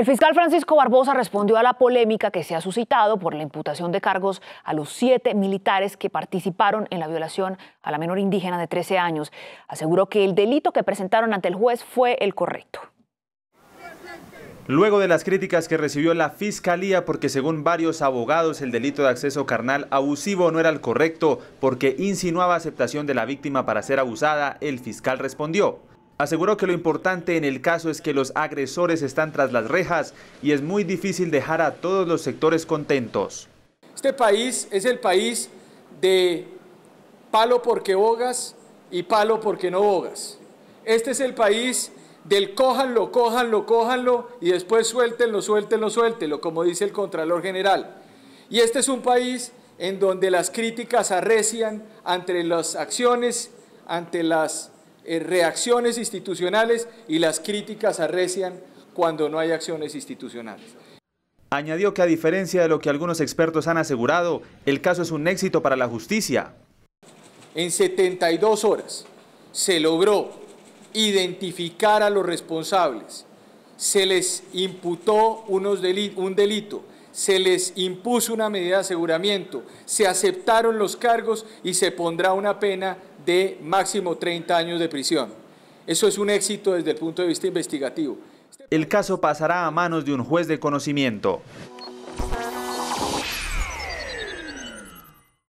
El fiscal Francisco Barbosa respondió a la polémica que se ha suscitado por la imputación de cargos a los siete militares que participaron en la violación a la menor indígena de 13 años. Aseguró que el delito que presentaron ante el juez fue el correcto. Luego de las críticas que recibió la fiscalía porque según varios abogados el delito de acceso carnal abusivo no era el correcto porque insinuaba aceptación de la víctima para ser abusada, el fiscal respondió. Aseguró que lo importante en el caso es que los agresores están tras las rejas y es muy difícil dejar a todos los sectores contentos. Este país es el país de palo porque bogas y palo porque no bogas. Este es el país del cójanlo, cójanlo, cójanlo y después suéltenlo, suéltenlo, suéltenlo, como dice el Contralor General. Y este es un país en donde las críticas arrecian ante las acciones, ante las eh, reacciones institucionales y las críticas arrecian cuando no hay acciones institucionales. Añadió que a diferencia de lo que algunos expertos han asegurado, el caso es un éxito para la justicia. En 72 horas se logró identificar a los responsables, se les imputó un delito, se les impuso una medida de aseguramiento, se aceptaron los cargos y se pondrá una pena de máximo 30 años de prisión. Eso es un éxito desde el punto de vista investigativo. El caso pasará a manos de un juez de conocimiento.